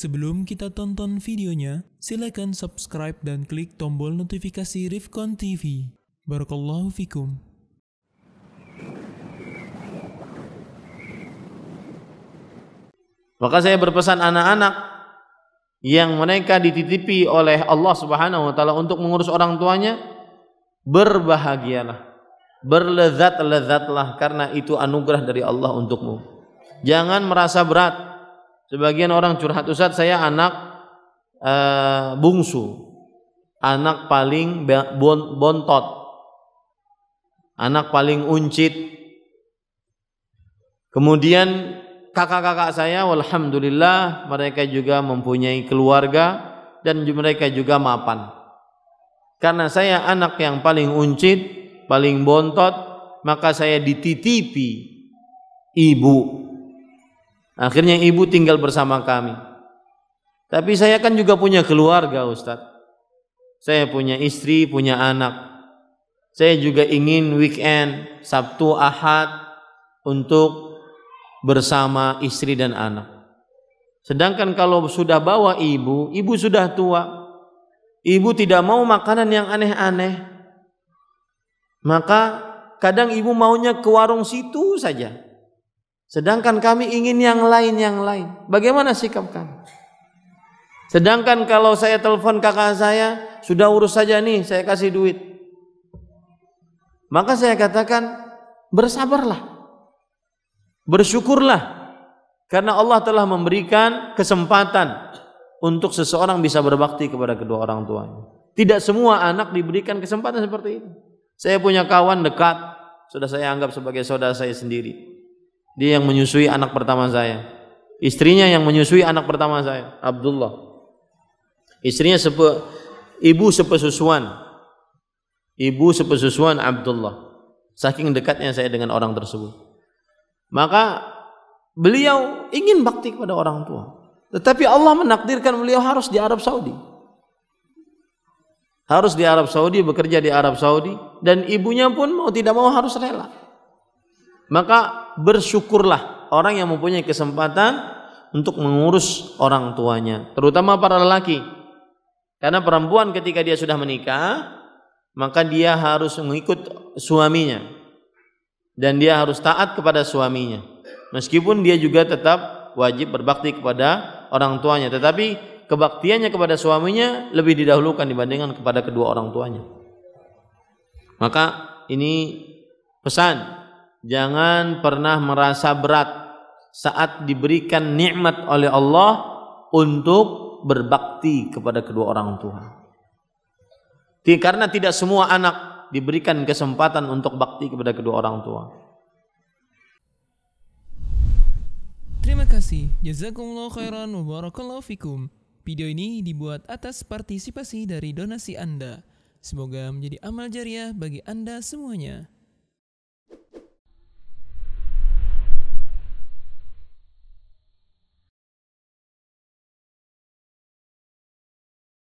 Sebelum kita tonton videonya, silakan subscribe dan klik tombol notifikasi Rifkon TV. Barakallahu fikum. Maka saya berpesan anak-anak yang mereka dititipi oleh Allah Subhanahu wa taala untuk mengurus orang tuanya, berbahagialah, berlezat-lezatlah karena itu anugerah dari Allah untukmu. Jangan merasa berat Sebagian orang curhat, Ustaz saya anak e, bungsu, anak paling bontot, anak paling uncit. Kemudian kakak-kakak saya, walhamdulillah mereka juga mempunyai keluarga dan mereka juga mapan. Karena saya anak yang paling uncit, paling bontot, maka saya dititipi ibu Akhirnya ibu tinggal bersama kami. Tapi saya kan juga punya keluarga, Ustadz. Saya punya istri, punya anak. Saya juga ingin weekend, Sabtu, Ahad untuk bersama istri dan anak. Sedangkan kalau sudah bawa ibu, ibu sudah tua. Ibu tidak mau makanan yang aneh-aneh. Maka kadang ibu maunya ke warung situ saja. Sedangkan kami ingin yang lain yang lain. Bagaimana sikap kami? Sedangkan kalau saya telepon kakak saya, sudah urus saja nih, saya kasih duit. Maka saya katakan, bersabarlah. Bersyukurlah. Karena Allah telah memberikan kesempatan untuk seseorang bisa berbakti kepada kedua orang tuanya. Tidak semua anak diberikan kesempatan seperti itu. Saya punya kawan dekat, sudah saya anggap sebagai saudara saya sendiri dia yang menyusui anak pertama saya. Istrinya yang menyusui anak pertama saya, Abdullah. Istrinya sepe, ibu sepesusuan. Ibu sepesusuan Abdullah. Saking dekatnya saya dengan orang tersebut. Maka beliau ingin bakti kepada orang tua. Tetapi Allah menakdirkan beliau harus di Arab Saudi. Harus di Arab Saudi, bekerja di Arab Saudi. Dan ibunya pun mau tidak mau harus rela. Maka bersyukurlah orang yang mempunyai kesempatan untuk mengurus orang tuanya, terutama para lelaki. Karena perempuan ketika dia sudah menikah, maka dia harus mengikut suaminya dan dia harus taat kepada suaminya. Meskipun dia juga tetap wajib berbakti kepada orang tuanya, tetapi kebaktiannya kepada suaminya lebih didahulukan dibandingkan kepada kedua orang tuanya. Maka ini pesan jangan pernah merasa berat saat diberikan nikmat oleh Allah untuk berbakti kepada kedua orang tua. Karena tidak semua anak diberikan kesempatan untuk bakti kepada kedua orang tua. Terima kasih. Jazakumullah khairan wa barakallahu fikum. Video ini dibuat atas partisipasi dari donasi Anda. Semoga menjadi amal jariah bagi Anda semuanya.